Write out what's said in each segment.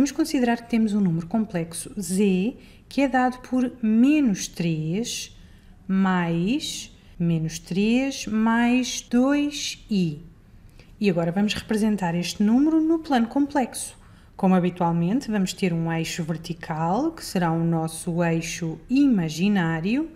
Vamos considerar que temos um número complexo z que é dado por menos 3 mais menos 3 mais 2i. E agora vamos representar este número no plano complexo. Como habitualmente, vamos ter um eixo vertical, que será o nosso eixo imaginário,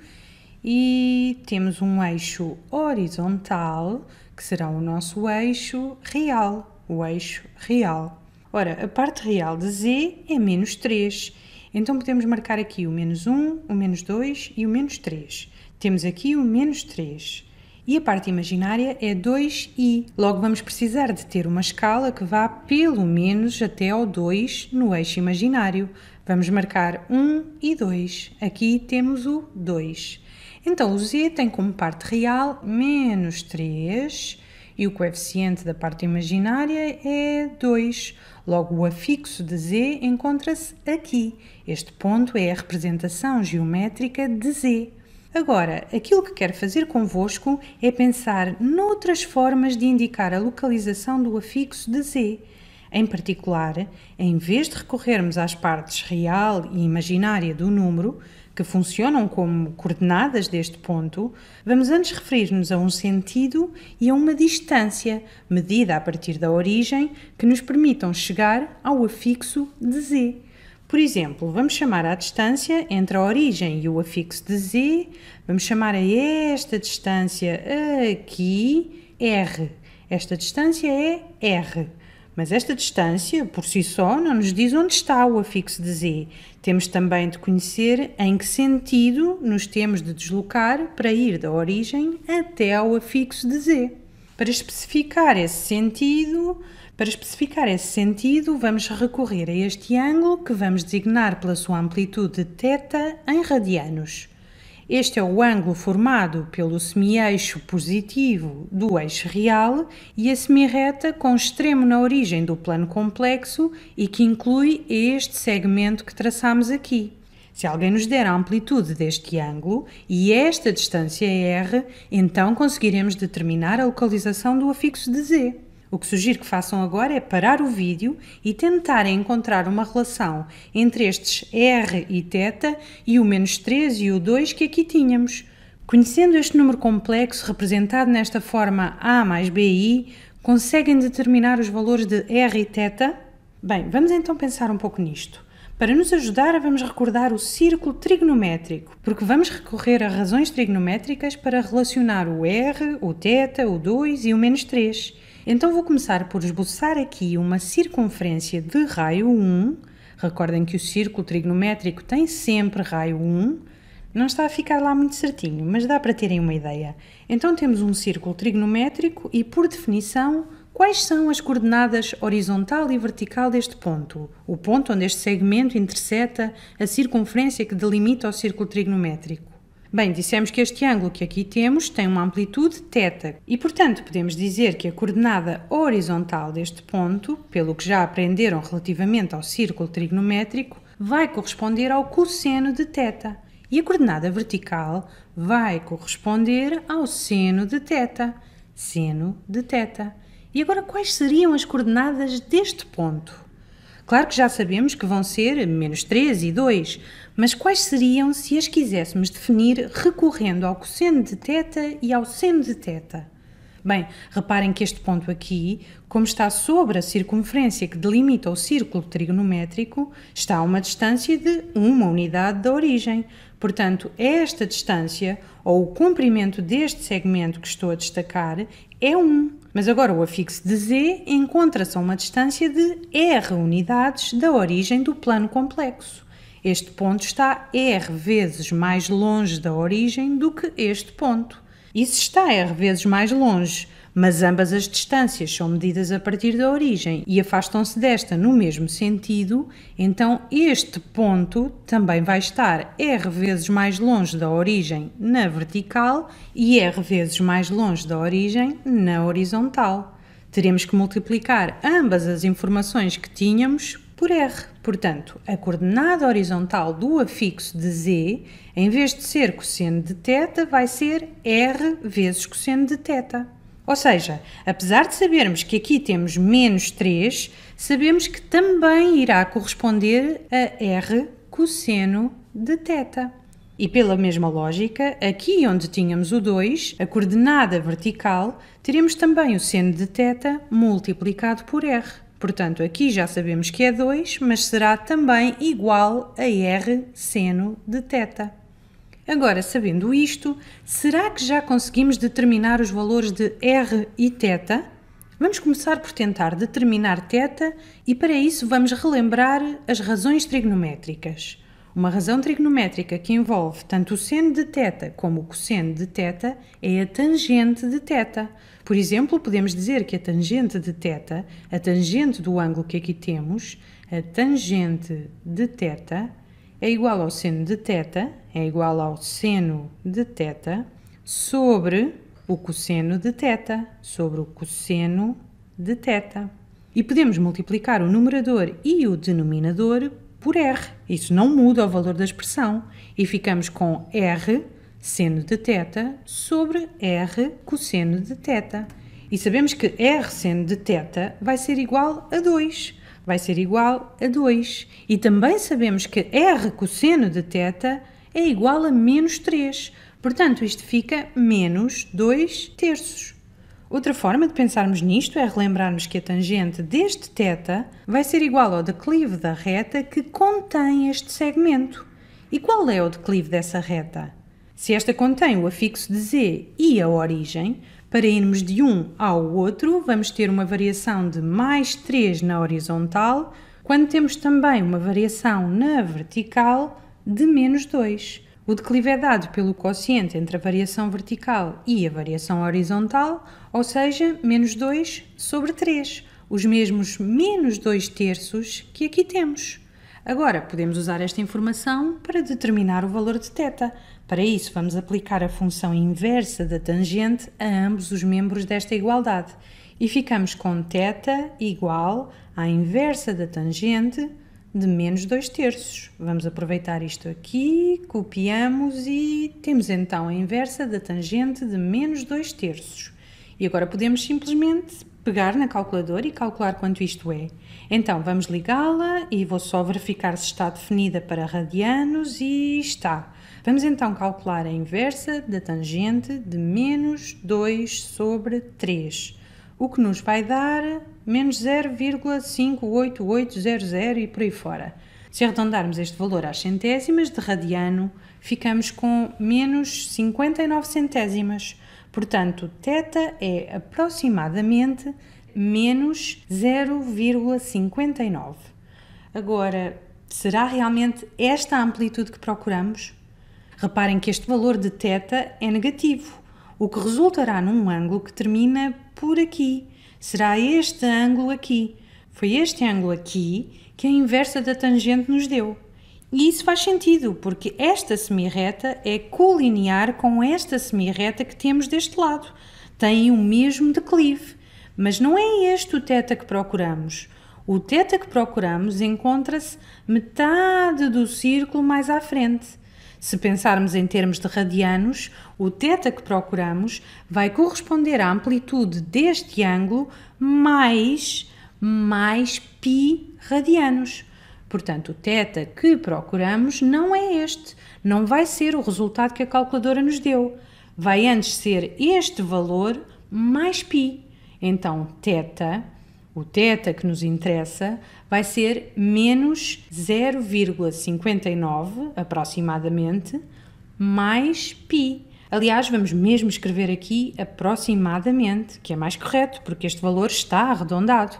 e temos um eixo horizontal, que será o nosso eixo real, o eixo real. Ora, a parte real de z é menos 3. Então podemos marcar aqui o menos 1, o menos 2 e o menos 3. Temos aqui o menos 3. E a parte imaginária é 2i. Logo vamos precisar de ter uma escala que vá pelo menos até ao 2 no eixo imaginário. Vamos marcar 1 e 2. Aqui temos o 2. Então o z tem como parte real menos 3 e o coeficiente da parte imaginária é 2. Logo, o afixo de z encontra-se aqui. Este ponto é a representação geométrica de z. Agora, aquilo que quero fazer convosco é pensar noutras formas de indicar a localização do afixo de z. Em particular, em vez de recorrermos às partes real e imaginária do número, que funcionam como coordenadas deste ponto, vamos antes referir-nos a um sentido e a uma distância, medida a partir da origem, que nos permitam chegar ao afixo de z. Por exemplo, vamos chamar a distância entre a origem e o afixo de z, vamos chamar a esta distância aqui r. Esta distância é r. Mas esta distância, por si só, não nos diz onde está o afixo de Z. Temos também de conhecer em que sentido nos temos de deslocar para ir da origem até ao afixo de Z. Para especificar esse sentido, para especificar esse sentido, vamos recorrer a este ângulo que vamos designar pela sua amplitude θ em radianos. Este é o ângulo formado pelo semi-eixo positivo do eixo real e a semi-reta com extremo na origem do plano complexo e que inclui este segmento que traçamos aqui. Se alguém nos der a amplitude deste ângulo e esta distância r, então conseguiremos determinar a localização do afixo de z. O que sugiro que façam agora é parar o vídeo e tentarem encontrar uma relação entre estes R e θ e o menos 3 e o 2 que aqui tínhamos. Conhecendo este número complexo representado nesta forma A mais BI, conseguem determinar os valores de R e θ? Bem, vamos então pensar um pouco nisto. Para nos ajudar, vamos recordar o círculo trigonométrico, porque vamos recorrer a razões trigonométricas para relacionar o R, o θ, o 2 e o menos 3. Então vou começar por esboçar aqui uma circunferência de raio 1. Recordem que o círculo trigonométrico tem sempre raio 1. Não está a ficar lá muito certinho, mas dá para terem uma ideia. Então temos um círculo trigonométrico e, por definição, quais são as coordenadas horizontal e vertical deste ponto? O ponto onde este segmento interseta a circunferência que delimita o círculo trigonométrico. Bem, dissemos que este ângulo que aqui temos tem uma amplitude θ e, portanto, podemos dizer que a coordenada horizontal deste ponto, pelo que já aprenderam relativamente ao círculo trigonométrico, vai corresponder ao cosseno de θ e a coordenada vertical vai corresponder ao seno de θ, seno de θ. E agora quais seriam as coordenadas deste ponto? Claro que já sabemos que vão ser menos 3 e 2, mas quais seriam se as quiséssemos definir recorrendo ao cosseno de θ e ao seno de θ? Bem, reparem que este ponto aqui, como está sobre a circunferência que delimita o círculo trigonométrico, está a uma distância de uma unidade da origem. Portanto, esta distância ou o comprimento deste segmento que estou a destacar é 1. Mas agora o afixo de z encontra-se a uma distância de r unidades da origem do plano complexo. Este ponto está r vezes mais longe da origem do que este ponto. E se está r vezes mais longe mas ambas as distâncias são medidas a partir da origem e afastam-se desta no mesmo sentido, então este ponto também vai estar r vezes mais longe da origem na vertical e r vezes mais longe da origem na horizontal. Teremos que multiplicar ambas as informações que tínhamos por R. Portanto, a coordenada horizontal do afixo de Z, em vez de ser cosseno de θ, vai ser R vezes cosseno de θ. Ou seja, apesar de sabermos que aqui temos menos 3, sabemos que também irá corresponder a R cosseno de θ. E pela mesma lógica, aqui onde tínhamos o 2, a coordenada vertical, teremos também o seno de θ multiplicado por R. Portanto, aqui já sabemos que é 2, mas será também igual a R seno de θ. Agora, sabendo isto, será que já conseguimos determinar os valores de R e θ? Vamos começar por tentar determinar θ e para isso vamos relembrar as razões trigonométricas. Uma razão trigonométrica que envolve tanto o seno de θ como o cosseno de θ é a tangente de θ. Por exemplo, podemos dizer que a tangente de θ, a tangente do ângulo que aqui temos, a tangente de θ é igual ao seno de θ, é igual ao seno de θ sobre o cosseno de θ, sobre o cosseno de θ. E podemos multiplicar o numerador e o denominador por r. Isso não muda o valor da expressão e ficamos com r seno de θ sobre r cosseno de θ. E sabemos que r seno de θ vai ser igual a 2 vai ser igual a 2. E também sabemos que R cosseno de θ é igual a menos 3. Portanto, isto fica menos 2 terços. Outra forma de pensarmos nisto é relembrarmos que a tangente deste θ vai ser igual ao declive da reta que contém este segmento. E qual é o declive dessa reta? Se esta contém o afixo de z e a origem, para irmos de um ao outro, vamos ter uma variação de mais 3 na horizontal, quando temos também uma variação na vertical de menos 2. O declive é dado pelo quociente entre a variação vertical e a variação horizontal, ou seja, menos 2 sobre 3, os mesmos menos 2 terços que aqui temos. Agora, podemos usar esta informação para determinar o valor de θ. Para isso, vamos aplicar a função inversa da tangente a ambos os membros desta igualdade e ficamos com θ igual à inversa da tangente de menos 2 terços. Vamos aproveitar isto aqui, copiamos e temos então a inversa da tangente de menos 2 terços. E agora podemos simplesmente pegar na calculadora e calcular quanto isto é. Então, vamos ligá-la e vou só verificar se está definida para radianos e está. Vamos então calcular a inversa da tangente de menos 2 sobre 3, o que nos vai dar menos 0,58800 e por aí fora. Se arredondarmos este valor às centésimas de radiano, ficamos com menos 59 centésimas, Portanto, θ é aproximadamente menos 0,59. Agora, será realmente esta a amplitude que procuramos? Reparem que este valor de θ é negativo, o que resultará num ângulo que termina por aqui. Será este ângulo aqui. Foi este ângulo aqui que a inversa da tangente nos deu. E isso faz sentido, porque esta semirreta é colinear com esta semirreta que temos deste lado. Tem o mesmo declive, mas não é este o teta que procuramos. O teta que procuramos encontra-se metade do círculo mais à frente. Se pensarmos em termos de radianos, o teta que procuramos vai corresponder à amplitude deste ângulo mais mais pi radianos. Portanto, o teta que procuramos não é este, não vai ser o resultado que a calculadora nos deu. Vai antes ser este valor mais π. Então, teta, o teta que nos interessa, vai ser menos 0,59 aproximadamente mais π. Aliás, vamos mesmo escrever aqui aproximadamente, que é mais correto, porque este valor está arredondado.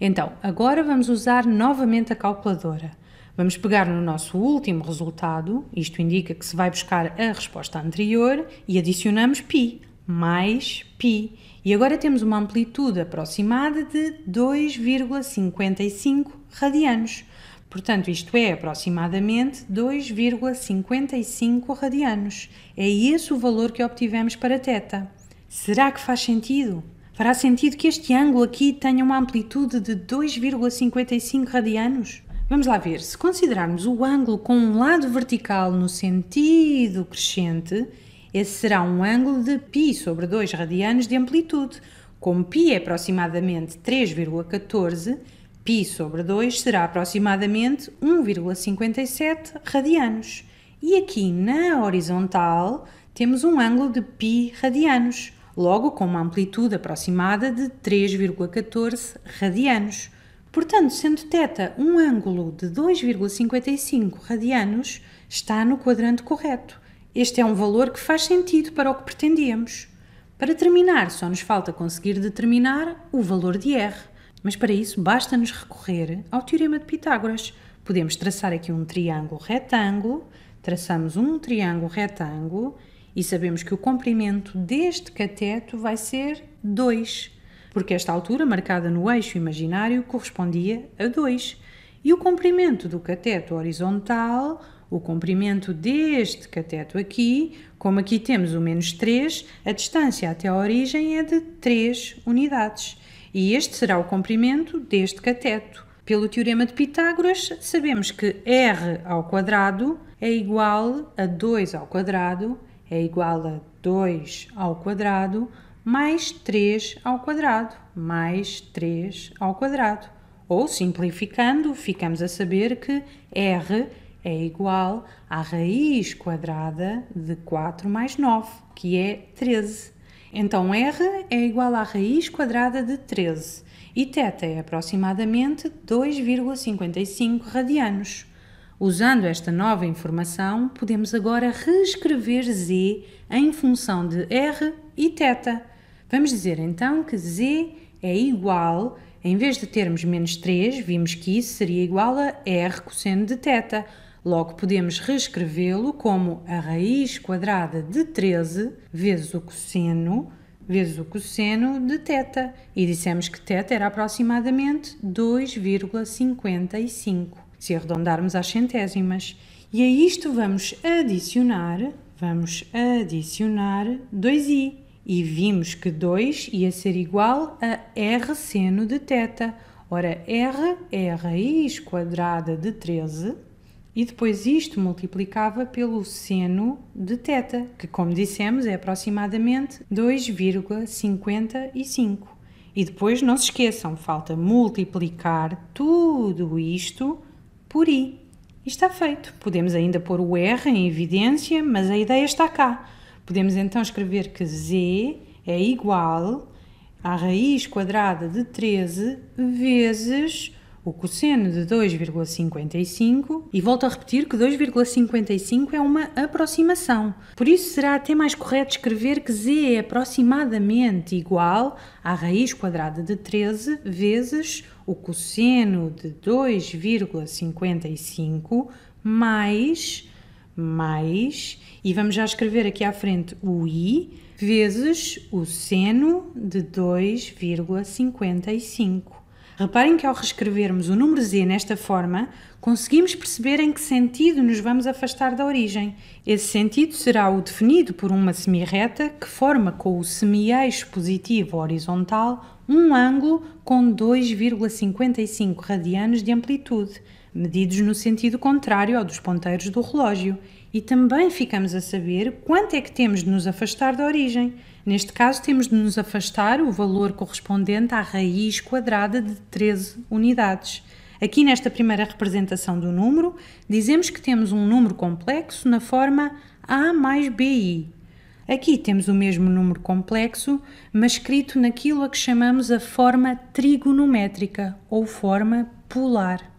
Então, agora vamos usar novamente a calculadora. Vamos pegar no nosso último resultado, isto indica que se vai buscar a resposta anterior e adicionamos π, mais π. E agora temos uma amplitude aproximada de 2,55 radianos. Portanto, isto é aproximadamente 2,55 radianos. É esse o valor que obtivemos para θ. Será que faz sentido? Fará sentido que este ângulo aqui tenha uma amplitude de 2,55 radianos? Vamos lá ver, se considerarmos o ângulo com um lado vertical no sentido crescente, esse será um ângulo de π sobre 2 radianos de amplitude. Como π é aproximadamente 3,14, π sobre 2 será aproximadamente 1,57 radianos. E aqui na horizontal temos um ângulo de π radianos logo com uma amplitude aproximada de 3,14 radianos. Portanto, sendo θ um ângulo de 2,55 radianos, está no quadrante correto. Este é um valor que faz sentido para o que pretendíamos. Para terminar, só nos falta conseguir determinar o valor de R. Mas para isso basta-nos recorrer ao Teorema de Pitágoras. Podemos traçar aqui um triângulo retângulo, traçamos um triângulo retângulo e sabemos que o comprimento deste cateto vai ser 2, porque esta altura marcada no eixo imaginário correspondia a 2. E o comprimento do cateto horizontal, o comprimento deste cateto aqui, como aqui temos o menos 3, a distância até a origem é de 3 unidades. E este será o comprimento deste cateto. Pelo teorema de Pitágoras, sabemos que r ao quadrado é igual a 2 ao quadrado é igual a 2 ao quadrado mais 3 ao quadrado mais 3 ao quadrado. Ou, simplificando, ficamos a saber que R é igual à raiz quadrada de 4 mais 9, que é 13. Então, R é igual à raiz quadrada de 13 e θ é aproximadamente 2,55 radianos. Usando esta nova informação, podemos agora reescrever z em função de r e θ. Vamos dizer então que z é igual, em vez de termos menos 3, vimos que isso seria igual a r cosseno de θ. Logo, podemos reescrevê-lo como a raiz quadrada de 13 vezes o cosseno vezes o cosseno de θ. E dissemos que θ era aproximadamente 2,55 se arredondarmos às centésimas. E a isto vamos adicionar, vamos adicionar 2i. E vimos que 2 ia ser igual a r seno de θ. Ora, r é a raiz quadrada de 13 e depois isto multiplicava pelo seno de θ, que como dissemos é aproximadamente 2,55. E depois não se esqueçam, falta multiplicar tudo isto por i. Está feito. Podemos ainda pôr o R em evidência, mas a ideia está cá. Podemos então escrever que z é igual à raiz quadrada de 13 vezes o cosseno de 2,55 e volto a repetir que 2,55 é uma aproximação. Por isso será até mais correto escrever que z é aproximadamente igual à raiz quadrada de 13 vezes o cosseno de 2,55 mais mais e vamos já escrever aqui à frente o i vezes o seno de 2,55. Reparem que ao reescrevermos o número z nesta forma, conseguimos perceber em que sentido nos vamos afastar da origem. Esse sentido será o definido por uma semirreta que forma com o semi-eixo positivo horizontal um ângulo com 2,55 radianos de amplitude, medidos no sentido contrário ao dos ponteiros do relógio e também ficamos a saber quanto é que temos de nos afastar da origem. Neste caso, temos de nos afastar o valor correspondente à raiz quadrada de 13 unidades. Aqui nesta primeira representação do número, dizemos que temos um número complexo na forma A mais BI. Aqui temos o mesmo número complexo, mas escrito naquilo a que chamamos a forma trigonométrica ou forma polar.